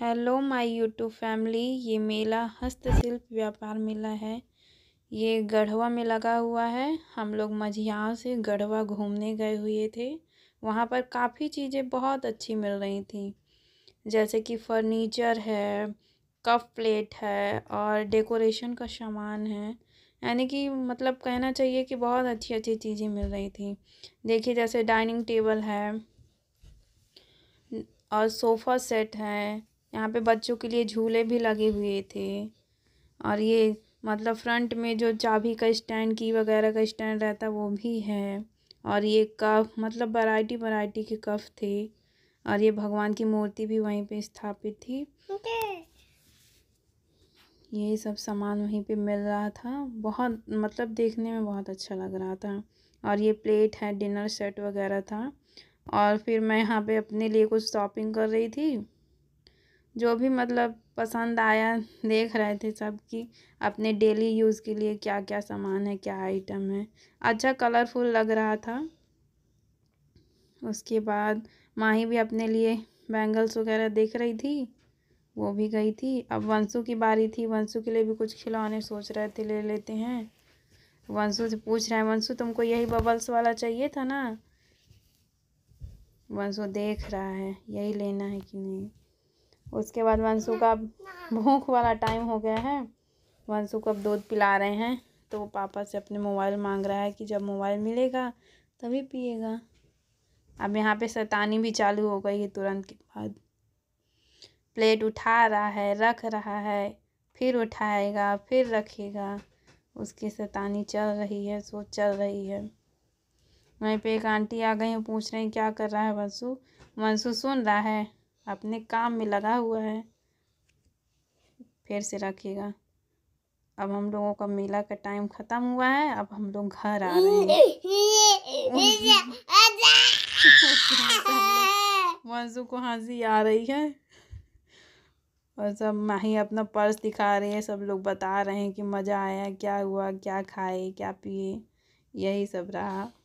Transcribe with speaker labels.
Speaker 1: hello my YouTube family ये मेला हस्तशिल्प व्यापार मेला है ये गढ़वा में लगा हुआ है हम लोग मझियाँ से गढ़वा घूमने गए हुए थे वहाँ पर काफ़ी चीज़ें बहुत अच्छी मिल रही थी जैसे कि फर्नीचर है कप प्लेट है और डेकोरेशन का सामान है यानी कि मतलब कहना चाहिए कि बहुत अच्छी अच्छी चीज़ें मिल रही थी देखिए जैसे डाइनिंग टेबल है और सोफ़ा सेट है यहाँ पे बच्चों के लिए झूले भी लगे हुए थे और ये मतलब फ्रंट में जो चाबी का स्टैंड की वगैरह का स्टैंड रहता वो भी है और ये कफ मतलब वैरायटी वैरायटी के कफ थे और ये भगवान की मूर्ति भी वहीं पे स्थापित थी यही सब सामान वहीं पे मिल रहा था बहुत मतलब देखने में बहुत अच्छा लग रहा था और ये प्लेट है डिनर सेट वगैरह था और फिर मैं यहाँ पे अपने लिए कुछ शॉपिंग कर रही थी जो भी मतलब पसंद आया देख रहे थे सब कि अपने डेली यूज़ के लिए क्या क्या सामान है क्या आइटम है अच्छा कलरफुल लग रहा था उसके बाद माही भी अपने लिए बैंगल्स वगैरह देख रही थी वो भी गई थी अब वंशु की बारी थी वंशु के लिए भी कुछ खिलौने सोच रहे थे ले लेते हैं वंशु से पूछ रहे हैं वंशु तुमको यही बबल्स वाला चाहिए था ना वंशु देख रहा है यही लेना है कि नहीं उसके बाद वंशु का भूख वाला टाइम हो गया है वंशु को अब दूध पिला रहे हैं तो वो पापा से अपने मोबाइल मांग रहा है कि जब मोबाइल मिलेगा तभी पिएगा अब यहाँ पे सैतानी भी चालू हो गई है तुरंत के बाद प्लेट उठा रहा है रख रहा है फिर उठाएगा फिर रखेगा उसकी सैतानी चल रही है सोच चल रही है वहीं पे एक आंटी आ गई पूछ रही क्या कर रहा है वंशु वंशु सुन रहा है अपने काम में लगा हुआ है फिर से रखिएगा अब हम लोगों का मेला का टाइम ख़त्म हुआ है अब हम लोग घर आ रहे हैं मंजू को हंसी आ रही है और सब माही अपना पर्स दिखा रही है सब लोग बता रहे हैं कि मज़ा आया क्या हुआ क्या खाए क्या पिए यही सब रहा